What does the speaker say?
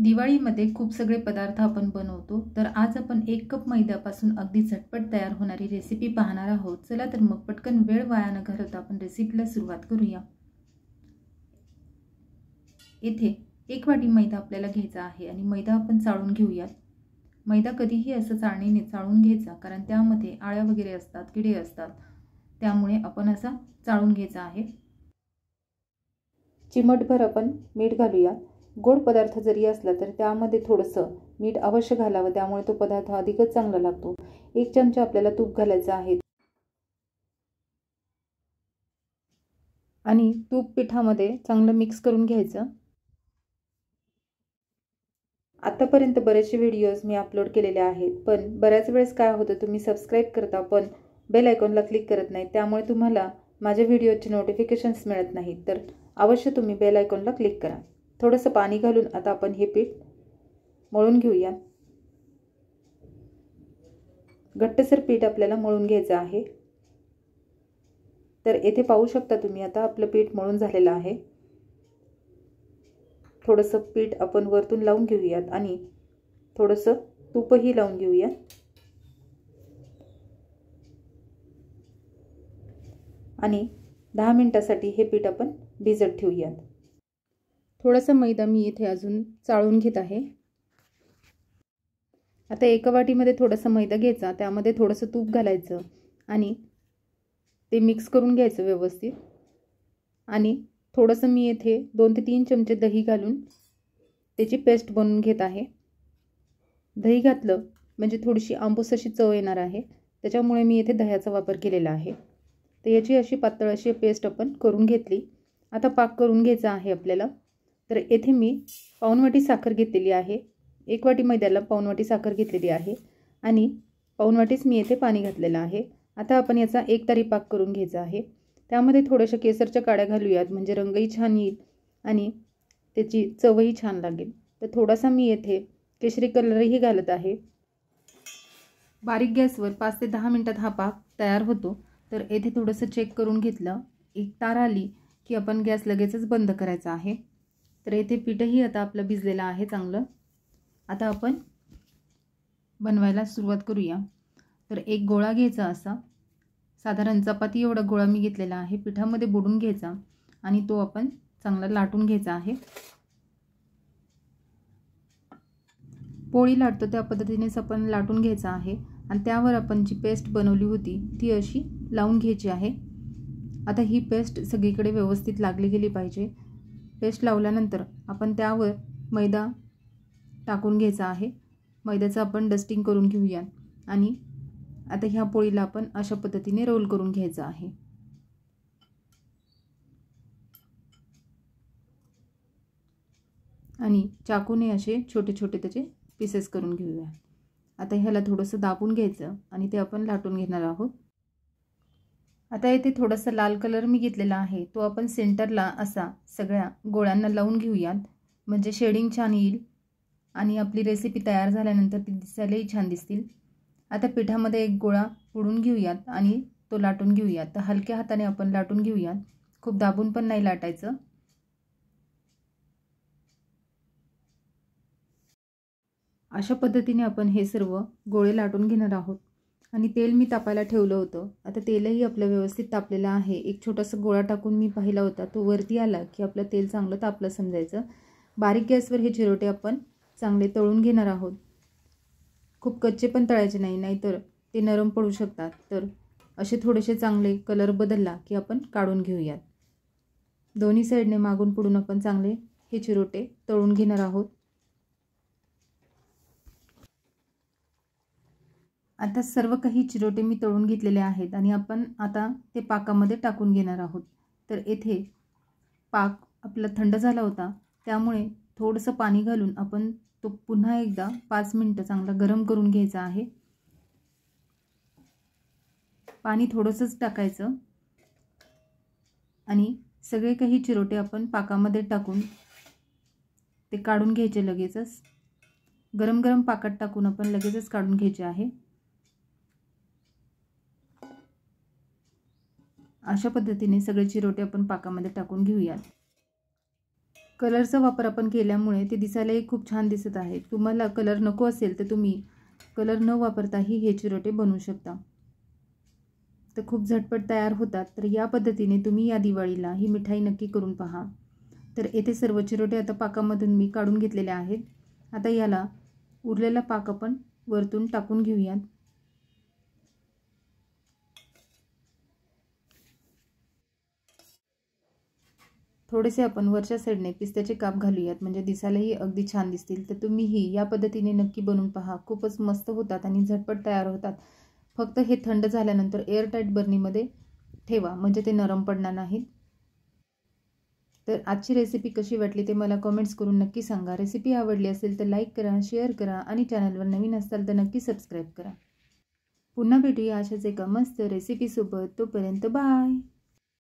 दिवाळीमध्ये खूप सगळे पदार्थ आपण बनवतो तर आज आपण एक कप मैद्यापासून अगदी झटपट तयार होणारी रेसिपी पाहणार आहोत चला तर मग पटकन वेळ वाया न घालवता आपण रेसिपीला सुरुवात करूया येथे एक वाटी मैदा आपल्याला घ्यायचा आहे आणि मैदा आपण चाळून घेऊयात मैदा कधीही असं चाळणीने चाळून घ्यायचा कारण त्यामध्ये आळ्या वगैरे असतात किडे असतात त्यामुळे आपण असा चाळून घ्यायचा आहे चिमटभर आपण मीठ घालूयात गोड पदार्थ जरी असला तर त्यामध्ये थोडंसं मीठ अवश्य घालावं त्यामुळे तो पदार्थ अधिकच चांगला लागतो एक चमचा आपल्याला तूप घालायचं आहे आणि तूप पिठामध्ये चांगलं मिक्स करून घ्यायचं आत्तापर्यंत बरेचसे व्हिडिओज मी अपलोड केलेले आहेत पण बऱ्याच वेळेस काय होतं तुम्ही सबस्क्राईब करता पण बेल आयकॉनला क्लिक करत नाही त्यामुळे तुम्हाला माझ्या व्हिडिओचे नोटिफिकेशन्स मिळत नाहीत तर अवश्य तुम्ही बेल आयकॉनला क्लिक करा थोडंसं पाणी घालून आता आपण हे पीठ मळून घेऊया घट्टसर पीठ आपल्याला मळून घ्यायचं आहे तर येथे पाहू शकता तुम्ही आता आपलं पीठ मळून झालेलं आहे थोडंसं पीठ आपण वरतून लावून घेऊयात आणि थोडंसं तूपही लावून घेऊया आणि दहा मिनटासाठी हे पीठ आपण भिजत ठेवूयात थोडासा मैदा मी इथे अजून चाळून घेत आहे आता एका वाटीमध्ये थोडासा मैदा घ्यायचा त्यामध्ये थोडंसं तूप घालायचं आणि ते मिक्स करून घ्यायचं व्यवस्थित आणि थोडंसं मी येथे दोन ते तीन चमचे दही घालून त्याची पेस्ट बनवून घेत आहे दही घातलं म्हणजे थोडीशी आंबूस अशी चव येणार आहे त्याच्यामुळे मी येथे दह्याचा वापर केलेला आहे तर याची अशी पातळ अशी पेस्ट आपण करून घेतली आता पाक करून घ्यायचा आहे आपल्याला तर येथे मी पाऊनवाटी साखर घेतलेली आहे एक वाटी मैद्याला पाऊनवाटी साखर घेतलेली आहे आणि पाऊणवाटीच मी येथे पाणी घातलेलं आहे आता आपण याचा एक तारी पाक करून घ्यायचा आहे त्यामध्ये थोड्याशा केसरच्या काड्या घालूयात म्हणजे रंगही छान येईल आणि त्याची चवही छान लागेल तर थोडासा मी येथे केशरी कलरही घालत आहे बारीक गॅसवर पाच ते दहा मिनटात हा पाक तयार होतो तर येथे थोडंसं चेक करून घेतलं एक तार आली की आपण गॅस लगेचच बंद करायचा आहे तर येथे पीठही आता आपलं भिजलेलं आहे चांगलं आता आपण बनवायला सुरुवात करूया तर एक गोळा घ्यायचा असा साधारण चपाती एवढा गोळा मी घेतलेला आहे पिठामध्ये बुडून घ्यायचा आणि तो आपण चांगला लाटून घ्यायचा आहे पोळी लाटतो त्या पद्धतीनेच आपण लाटून घ्यायचा आहे आणि त्यावर आपण जी पेस्ट बनवली होती ती अशी लावून घ्यायची आहे आता ही पेस्ट सगळीकडे व्यवस्थित लागली गेली पाहिजे पेस्ट लावल्यानंतर आपण त्यावर मैदा टाकून घ्यायचा आहे मैद्याचं आपण डस्टिंग करून घेऊया आणि आता ह्या पोळीला आपण अशा पद्धतीने रोल करून घ्यायचा आहे आणि चाकूने असे छोटे छोटे त्याचे पीसेस करून घेऊया आता ह्याला थोडंसं दाबून घ्यायचं आणि ते आपण लाटून घेणार आहोत आता येथे थोडासा लाल कलर मी घेतलेला आहे तो आपण सेंटरला असा सगळ्या गोळ्यांना लावून घेऊयात म्हणजे शेडिंग छान येईल आणि आपली रेसिपी तयार झाल्यानंतर ती दिसायलाही छान दिसतील आता पिठामध्ये एक गोळा उडून घेऊयात आणि तो लाटून घेऊयात तर हलक्या हाताने आपण लाटून घेऊयात खूप दाबून पण नाही लाटायचं अशा पद्धतीने आपण हे सर्व गोळे लाटून घेणार आहोत आणि तेल मी तापायला ठेवलं होतं आता तेलही आपलं व्यवस्थित तापलेलं आहे एक छोटासा गोळा टाकून मी पाहिला होता तो वरती आला की आपलं तेल चांगलं तापलं समजायचं बारीक गॅसवर हे चिरोटे आपण चांगले तळून घेणार आहोत खूप कच्चे पण तळायचे नाही नाहीतर ते नरम पडू शकतात तर असे थोडेसे चांगले कलर बदलला की आपण काढून घेऊयात दोन्ही साईडने मागून पुढून आपण चांगले हे चिरोटे तळून घेणार आहोत आता सर्व काही चिरोटे मी तळून घेतलेले आहेत आणि आपण आता ते पाकामध्ये टाकून घेणार आहोत तर येथे पाक आपला थंड झाला होता त्यामुळे थोडंसं पाणी घालून आपण तो पुन्हा एकदा पाच मिनटं चांगला गरम करून घ्यायचा आहे पाणी थोडंसंच टाकायचं आणि सगळे काही चिरोटे आपण पाकामध्ये टाकून ते काढून घ्यायचे लगेचच गरम गरम पाकात टाकून आपण लगेचच काढून घ्यायचे आहे अशा पद्धतीने सगळे चिरोटे आपण पाकामध्ये टाकून घेऊयात कलरचा वापर आपण केल्यामुळे ते दिसायलाही खूप छान दिसत आहे तुम्हाला कलर नको असेल तर तुम्ही कलर न वापरताही हे चिरोटे बनवू शकता तर खूप झटपट तयार होतात तर या पद्धतीने तुम्ही या दिवाळीला ही मिठाई नक्की करून पहा तर येथे सर्व चिरोटे आता पाकामधून मी काढून घेतलेले आहेत आता याला उरलेला पाक आपण वरतून टाकून घेऊयात थोडेसे आपण वरच्या साईडने पिस्त्याचे काप घालूयात म्हणजे दिसायलाही अगदी छान दिसतील तर तुम्हीही या पद्धतीने नक्की बनवून पहा खूपच मस्त होतात आणि झटपट तयार होतात फक्त हे थंड झाल्यानंतर एअरटाईट बर्नीमध्ये ठेवा म्हणजे ते नरम पडणार नाहीत तर आजची रेसिपी कशी वाटली ते मला कॉमेंट्स करून नक्की सांगा रेसिपी आवडली असेल तर लाईक करा शेअर करा आणि चॅनलवर नवीन असाल तर नक्की सबस्क्राईब करा पुन्हा भेटूया अशाच एका मस्त रेसिपीसोबत तोपर्यंत बाय